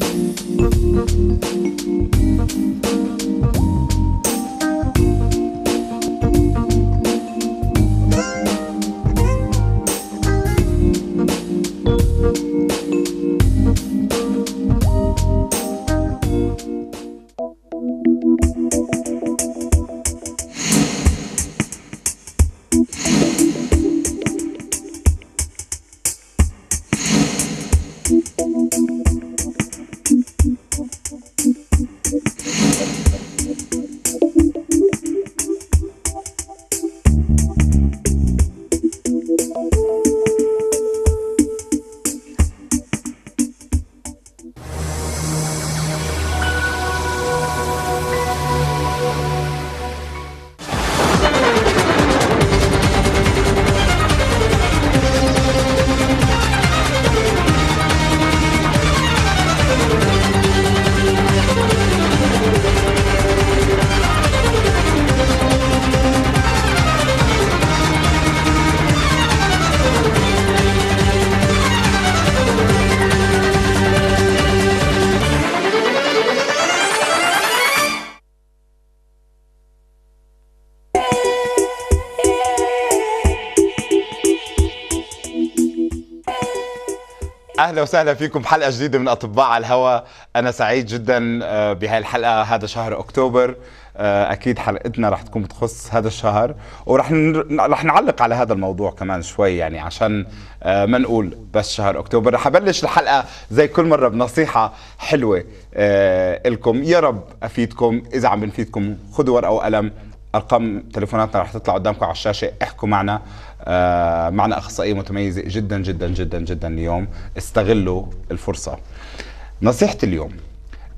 Thank you. اهلا وسهلا فيكم بحلقه جديده من اطباء على الهواء انا سعيد جدا آه، بهاي الحلقه هذا شهر اكتوبر آه، اكيد حلقتنا رح تكون بتخص هذا الشهر ورح رح نعلق على هذا الموضوع كمان شوي يعني عشان آه، ما نقول بس شهر اكتوبر رح ابلش الحلقه زي كل مره بنصيحه حلوه لكم يا رب افيدكم اذا عم بنفيدكم خذوا ورقه وقلم ارقام تليفوناتنا رح تطلع قدامكم على الشاشه احكوا معنا آه معنا اخصائيه متميزه جدا جدا جدا جدا اليوم استغلوا الفرصه نصيحه اليوم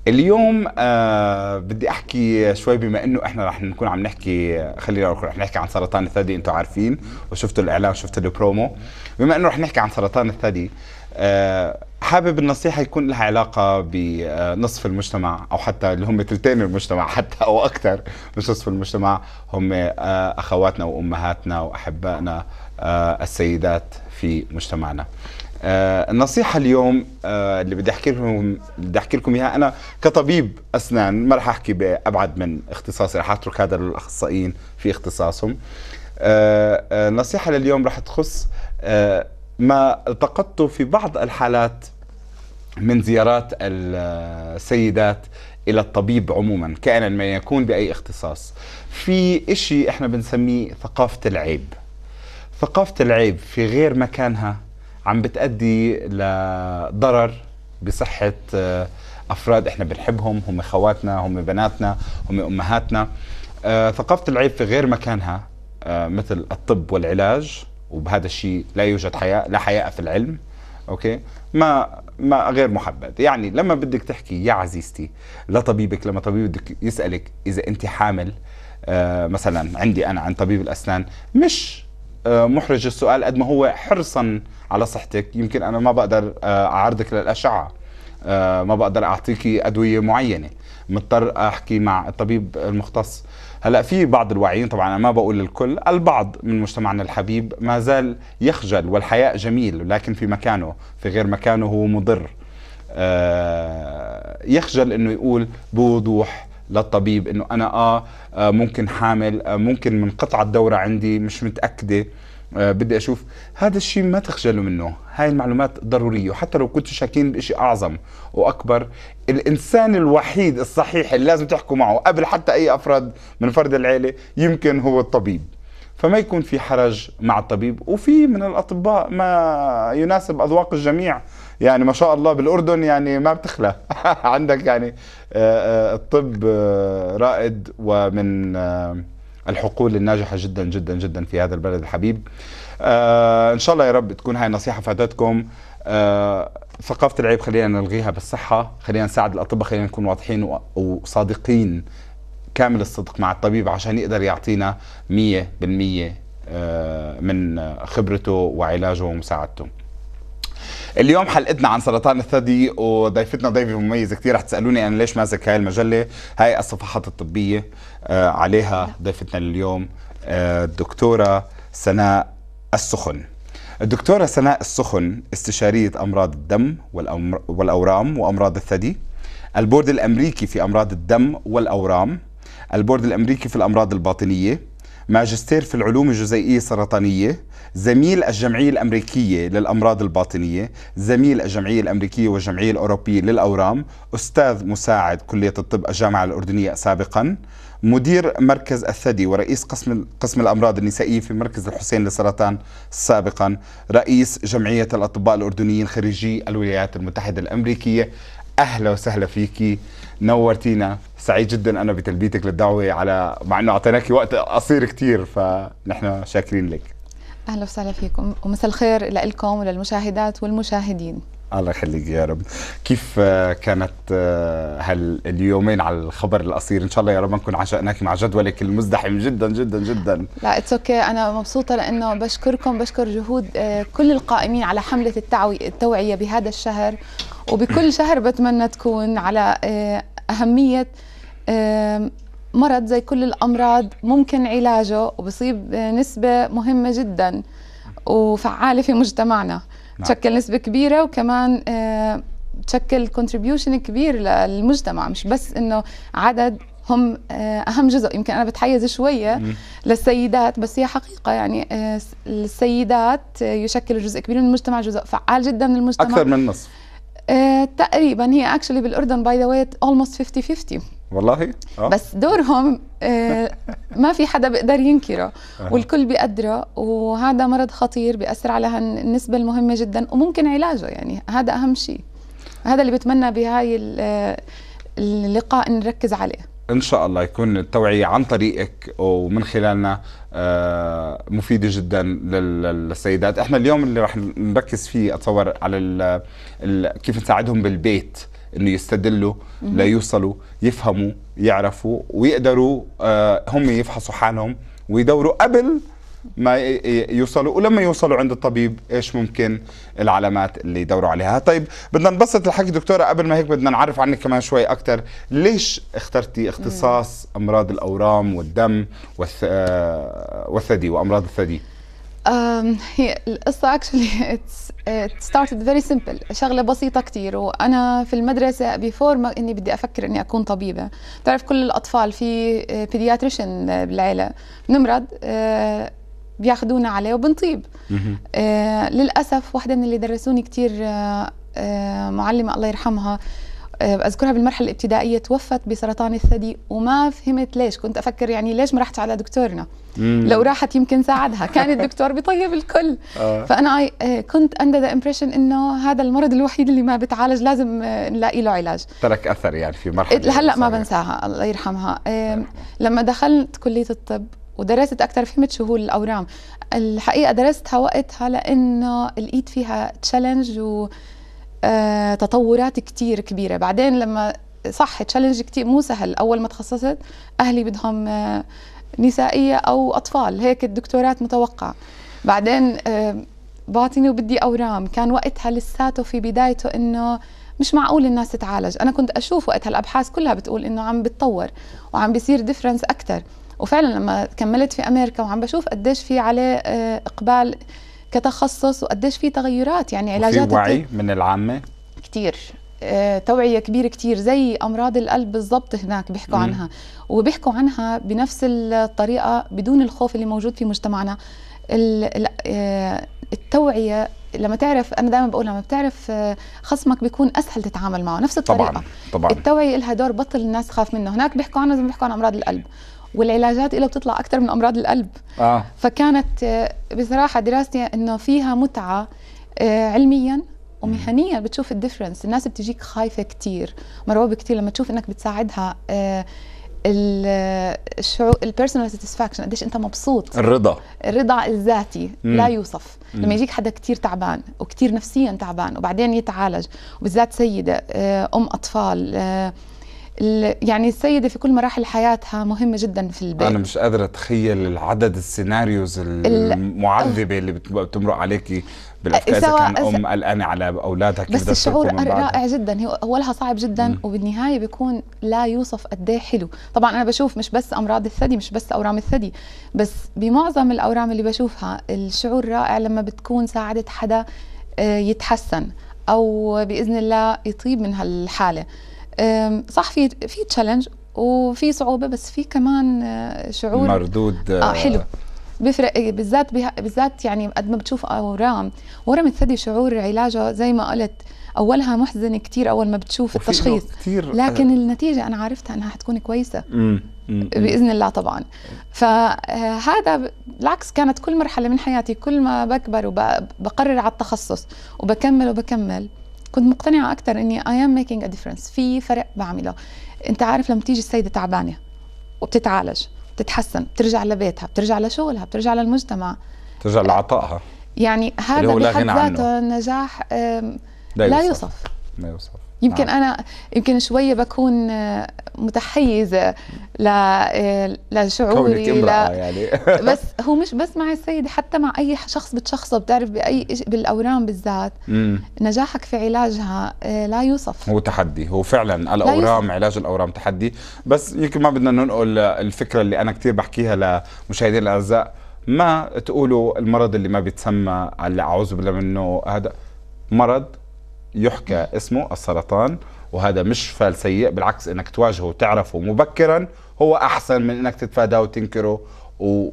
اليوم آه بدي احكي شوي بما انه احنا رح نكون عم نحكي خلينا نقول رح نحكي عن سرطان الثدي انتم عارفين وشفتوا الاعلان شفتوا البرومو بما انه رح نحكي عن سرطان الثدي آه، حابب النصيحة يكون لها علاقة بنصف المجتمع أو حتى اللي هم ثلثين المجتمع حتى أو أكثر مش نصف المجتمع هم آه، أخواتنا وأمهاتنا وأحبائنا آه، السيدات في مجتمعنا النصيحة اليوم اللي بدي أحكي لهم بدي أحكي لكم إياها أنا كطبيب أسنان ما رح أحكي بأبعد من اختصاصي رح أترك هذا للأخصائيين في اختصاصهم النصيحة لليوم رح تخص ما التقطته في بعض الحالات من زيارات السيدات الى الطبيب عموما كائنا ما يكون باي اختصاص في اشي احنا بنسميه ثقافه العيب ثقافه العيب في غير مكانها عم بتأدي لضرر بصحة آه، أفراد إحنا بنحبهم هم خواتنا هم بناتنا هم أمهاتنا آه، ثقافة العيب في غير مكانها آه، مثل الطب والعلاج وبهذا الشيء لا يوجد حياء لا حياء في العلم اوكي ما ما غير محبذ يعني لما بدك تحكي يا عزيزتي لطبيبك لما طبيب بدك يسالك اذا انت حامل آه مثلا عندي انا عن طبيب الاسنان مش آه محرج السؤال قد ما هو حرصا على صحتك يمكن انا ما بقدر آه اعرضك للاشعه آه، ما بقدر اعطيكي ادويه معينه مضطر احكي مع الطبيب المختص هلا في بعض الواعيين طبعا انا ما بقول الكل البعض من مجتمعنا الحبيب ما زال يخجل والحياء جميل لكن في مكانه في غير مكانه هو مضر آه، يخجل انه يقول بوضوح للطبيب انه انا اه, آه، ممكن حامل آه، ممكن ممكن قطعه الدوره عندي مش متاكده آه، بدي اشوف هذا الشيء ما تخجلوا منه هاي المعلومات ضروريه وحتى لو كنتوا شاكين بشيء اعظم واكبر الانسان الوحيد الصحيح اللي لازم تحكوا معه قبل حتى اي افراد من فرد العيله يمكن هو الطبيب فما يكون في حرج مع الطبيب وفي من الاطباء ما يناسب اذواق الجميع يعني ما شاء الله بالاردن يعني ما بتخلى عندك يعني آه، آه، الطب رائد ومن الحقول الناجحة جدا جدا جدا في هذا البلد الحبيب آه إن شاء الله يا رب تكون هاي النصيحة فادتكم آه ثقافة العيب خلينا نلغيها بالصحة خلينا نساعد الأطباء خلينا نكون واضحين وصادقين كامل الصدق مع الطبيب عشان يقدر يعطينا 100% آه، من خبرته وعلاجه ومساعدته اليوم حلقتنا عن سرطان الثدي وضيفتنا ضيفه مميزه كثير رح تسالوني انا ليش ماسك هاي المجله هاي الصفحات الطبيه آه، عليها ضيفتنا اليوم آه، الدكتوره سناء السخن الدكتوره سناء السخن استشاريه امراض الدم والاورام وامراض الثدي البورد الامريكي في امراض الدم والاورام البورد الامريكي في الامراض الباطنيه ماجستير في العلوم الجزيئية السرطانية زميل الجمعية الأمريكية للأمراض الباطنية زميل الجمعية الأمريكية والجمعية الأوروبية للأورام أستاذ مساعد كلية الطب الجامعة الأردنية سابقا مدير مركز الثدي ورئيس قسم قسم الامراض النسائيه في مركز الحسين للسرطان سابقا رئيس جمعيه الاطباء الاردنيين خريجي الولايات المتحده الامريكيه اهلا وسهلا فيكي نورتينا سعيد جدا انا بتلبيتك للدعوه على مع انه اعطيناك وقت قصير كثير فنحن شاكرين لك اهلا وسهلا فيكم ومساء الخير لكم وللمشاهدات والمشاهدين الله يخليك يا رب كيف كانت آه، اليومين على الخبر القصير ان شاء الله يا رب نكون عشقناك مع جدولك المزدحم جدا جدا جدا لا اتس اوكي انا مبسوطه لانه بشكركم بشكر جهود آه، كل القائمين على حمله التوعيه بهذا الشهر وبكل شهر بتمنى تكون على آه، اهميه مرض زي كل الامراض ممكن علاجه وبصيب نسبه مهمه جدا وفعاله في مجتمعنا نعم. تشكل نسبه كبيره وكمان تشكل كونتريبيوشن كبير للمجتمع مش بس انه عدد هم اهم جزء يمكن انا بتحيز شويه للسيدات بس هي حقيقه يعني السيدات يشكلوا جزء كبير من المجتمع جزء فعال جدا من المجتمع اكثر من النصف آه تقريبا هي اكشلي بالاردن باي ذا ويت اولموست 50 50 والله آه. بس دورهم آه ما في حدا بيقدر ينكره والكل بيقدره وهذا مرض خطير بيأثر على هالنسبة المهمة جدا وممكن علاجه يعني هذا أهم شيء هذا اللي بتمنى بهاي آه، اللقاء نركز عليه ان شاء الله يكون التوعيه عن طريقك ومن خلالنا آه، مفيده جدا للسيدات احنا اليوم اللي رح نركز فيه اتصور على كيف نساعدهم بالبيت انه يستدلوا ليوصلوا يفهموا يعرفوا ويقدروا آه، هم يفحصوا حالهم ويدوروا قبل ما يوصلوا ولما يوصلوا عند الطبيب ايش ممكن العلامات اللي يدوروا عليها طيب بدنا نبسط الحكي دكتوره قبل ما هيك بدنا نعرف عنك كمان شوي اكثر ليش اخترتي اختصاص امراض الاورام والدم آه، والثدي وامراض الثدي هي القصة actually it's, it started very simple شغلة بسيطة كتير وأنا في المدرسة before ما إني بدي أفكر إني أكون طبيبة بتعرف كل الأطفال في بيدياتريشن آه، آه، بالعيلة بنمرض بياخدونا عليه وبنطيب آه للاسف واحده من اللي درسوني كثير آه،, آه معلمه الله يرحمها آه، اذكرها بالمرحله الابتدائيه توفت بسرطان الثدي وما فهمت ليش كنت افكر يعني ليش ما رحت على دكتورنا مم. لو راحت يمكن ساعدها كان الدكتور بيطيب الكل آه. فانا آه، كنت اندر ذا امبريشن انه هذا المرض الوحيد اللي ما بتعالج لازم نلاقي له علاج ترك اثر يعني في مرحله إيه، هلا ما بنساها الله يرحمها لما دخلت كليه الطب ودرست أكثر فهمت شو هو الأورام الحقيقة درستها وقتها لأنه لقيت فيها تشالنج و آه، تطورات كثير كبيرة بعدين لما صح تشالنج كثير مو سهل أول ما تخصصت أهلي بدهم آه، نسائية أو أطفال هيك الدكتورات متوقع بعدين آه، باطني وبدي أورام كان وقتها لساته في بدايته إنه مش معقول الناس تتعالج أنا كنت أشوف وقتها الأبحاث كلها بتقول إنه عم بتطور وعم بيصير ديفرنس اكثر وفعلا لما كملت في امريكا وعم بشوف قديش في عليه آه، اقبال كتخصص وقديش في تغيرات يعني علاجات في وعي من العامه كثير آه، توعيه كبيره كثير زي امراض القلب بالضبط هناك بيحكوا عنها وبيحكوا عنها بنفس الطريقه بدون الخوف اللي موجود في مجتمعنا آه، التوعيه لما تعرف انا دائما بقول لما بتعرف خصمك بيكون اسهل تتعامل معه نفس الطريقه طبعا طبعا التوعيه لها دور بطل الناس تخاف منه هناك بيحكوا عنه زي ما بيحكوا عن امراض القلب والعلاجات له بتطلع اكثر من امراض القلب آه. فكانت آه، بصراحه دراستي انه فيها متعه آه، علميا ومهنيا بتشوف الدفرنس الناس بتجيك خايفه كثير مرعوبه كثير لما تشوف انك بتساعدها الشعور البيرسونال ساتسفاكشن قديش انت مبسوط الرضا الرضا الذاتي لا يوصف لما يجيك حدا كثير تعبان وكثير نفسيا تعبان وبعدين يتعالج وبالذات سيده آه، ام اطفال يعني السيده في كل مراحل حياتها مهمه جدا في البيت انا مش قادره اتخيل العدد السيناريوز المعذبه اللي بتمرق عليكي بالافكار اذا كان ام قلقانه على اولادها كيف بس الشعور رائع جدا هو اولها صعب جدا م. وبالنهايه بيكون لا يوصف قد ايه حلو طبعا انا بشوف مش بس امراض الثدي مش بس اورام الثدي بس بمعظم الاورام اللي بشوفها الشعور رائع لما بتكون ساعدت حدا آه، يتحسن او باذن الله يطيب من هالحاله صح في في تشالنج وفي صعوبه بس في كمان آه، شعور مردود آه, آه، حلو بيفرق بالذات بالذات يعني قد ما بتشوف اورام ورم الثدي شعور علاجه زي ما قلت اولها محزن كثير اول ما بتشوف التشخيص آه، لكن أه النتيجه انا عرفتها انها حتكون كويسه مم. مم. باذن الله طبعا فهذا بالعكس كانت كل مرحله من حياتي كل ما بكبر وبقرر على التخصص وبكمل وبكمل كنت مقتنعه اكثر اني اي ام ميكينج ا ديفرنس في فرق بعمله انت عارف لما تيجي السيده تعبانه وبتتعالج بتتحسن بترجع لبيتها بترجع لشغلها بترجع للمجتمع بترجع لعطائها يعني هذا بحد ذاته نجاح لا يوصف لا يوصف يمكن نعم. انا يمكن شويه بكون متحيزه لشعوري ل... يعني. بس هو مش بس مع السيده حتى مع اي شخص بتشخصه بتعرف باي بالاورام بالذات مم. نجاحك في علاجها آه، لا يوصف هو تحدي هو فعلا الاورام علاج الاورام تحدي بس يمكن ما بدنا ننقل الفكره اللي انا كثير بحكيها لمشاهدينا الاعزاء ما تقولوا المرض اللي ما بيتسمى اللي اعوذ بالله منه هذا مرض يحكى اسمه السرطان وهذا مش فال سيء بالعكس انك تواجهه وتعرفه مبكرا هو احسن من انك تتفاداه وتنكره و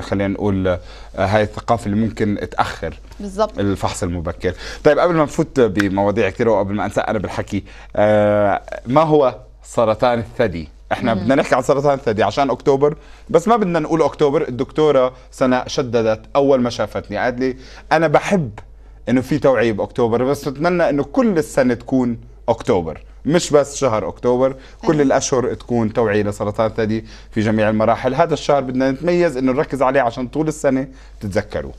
خلينا نقول آه، هاي الثقافه اللي ممكن تاخر بالزبط. الفحص المبكر طيب قبل ما نفوت بمواضيع كثيره وقبل ما انسى انا بالحكي آه، ما هو سرطان الثدي احنا بدنا نحكي عن سرطان الثدي عشان اكتوبر بس ما بدنا نقول اكتوبر الدكتوره سناء شددت اول ما شافتني قالت لي انا بحب انه في توعيه باكتوبر بس بتمنى انه كل السنه تكون اكتوبر مش بس شهر اكتوبر كل الاشهر تكون توعيه لسرطان الثدي في جميع المراحل هذا الشهر بدنا نتميز انه نركز عليه عشان طول السنه تتذكروه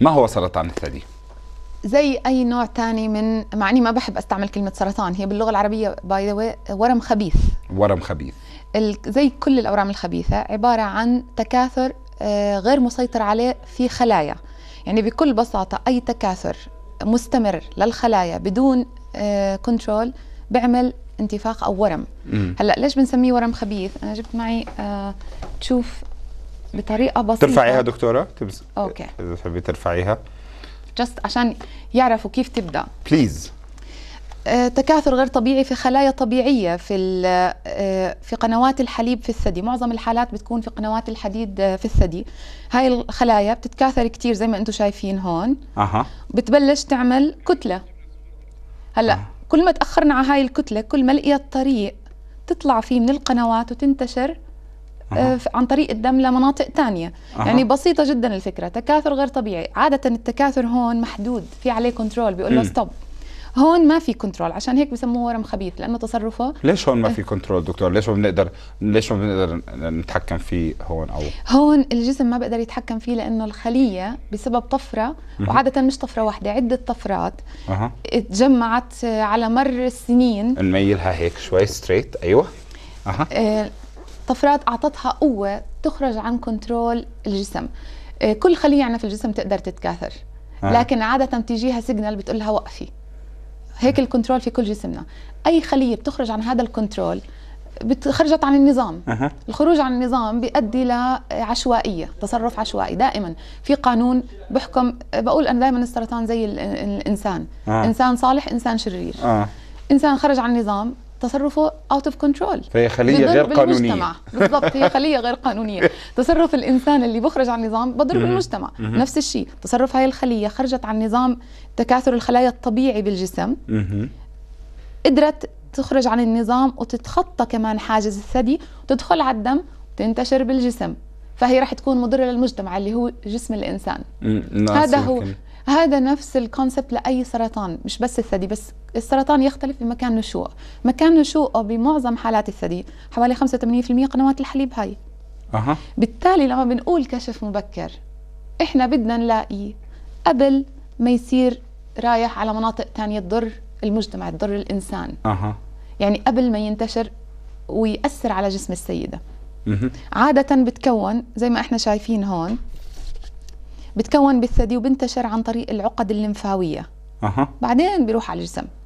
ما هو سرطان الثدي زي اي نوع ثاني من مع اني ما بحب استعمل كلمه سرطان هي باللغه العربيه باي ذا ورم خبيث ورم خبيث ال... زي كل الاورام الخبيثه عباره عن تكاثر آه، غير مسيطر عليه في خلايا يعني بكل بساطة أي تكاثر مستمر للخلايا بدون كنترول آه، بعمل انتفاخ أو ورم مم. هلأ ليش بنسميه ورم خبيث أنا جبت معي آه، تشوف بطريقة بسيطة ترفعيها دكتورة تبز... أوكي إذا تحبي ترفعيها جست عشان يعرفوا كيف تبدأ بليز آه، تكاثر غير طبيعي في خلايا طبيعيه في آه، في قنوات الحليب في الثدي معظم الحالات بتكون في قنوات الحديد آه، في الثدي هاي الخلايا بتتكاثر كثير زي ما انتم شايفين هون أه. بتبلش تعمل كتله هلا أه. كل ما تاخرنا على هاي الكتله كل ما لقيت طريق تطلع فيه من القنوات وتنتشر أه. عن طريق الدم لمناطق تانية أه. يعني بسيطة جدا الفكرة تكاثر غير طبيعي عادة التكاثر هون محدود في عليه كنترول بيقول له ستوب هون ما في كنترول عشان هيك بسموه ورم خبيث لانه تصرفه ليش هون ما في كنترول أه. دكتور ليش ما بنقدر ليش ما بنقدر نتحكم فيه هون او هون الجسم ما بقدر يتحكم فيه لانه الخليه بسبب طفره وعاده مش طفره واحده عده طفرات أه. اتجمعت على مر السنين نميلها هيك شوي ستريت ايوه أه. طفرات اعطتها قوه تخرج عن كنترول الجسم أه، كل خليه عندنا في الجسم تقدر تتكاثر لكن عاده تجيها سيجنال بتقول لها وقفي هيك الكنترول في كل جسمنا اي خليه بتخرج عن هذا الكنترول خرجت عن النظام أه. الخروج عن النظام بيؤدي لعشوائية تصرف عشوائي دائما في قانون بحكم بقول أنا دائما السرطان زي الإنسان أه. إنسان صالح إنسان شرير أه. إنسان خرج عن النظام تصرفه اوت اوف كنترول فهي خليه غير قانونيه بالضبط هي خليه غير قانونيه تصرف الانسان اللي بخرج عن النظام بضر بالمجتمع نفس الشيء تصرف هاي الخليه خرجت عن نظام تكاثر الخلايا الطبيعي بالجسم قدرت تخرج عن النظام وتتخطى كمان حاجز الثدي وتدخل على الدم وتنتشر بالجسم فهي راح تكون مضرة للمجتمع اللي هو جسم الإنسان هذا هو هذا نفس الكونسبت لاي سرطان مش بس الثدي بس السرطان يختلف بمكان نشوءه مكان نشوءه بمعظم حالات الثدي حوالي 85% قنوات الحليب هاي أه. بالتالي لما بنقول كشف مبكر احنا بدنا نلاقي قبل ما يصير رايح على مناطق تانية تضر المجتمع تضر الإنسان أه. يعني قبل ما ينتشر ويأثر على جسم السيدة عادة بتكون زي ما احنا شايفين هون بتكون بالثدي وبنتشر عن طريق العقد الليمفاويه أه. بعدين بيروح على الجسم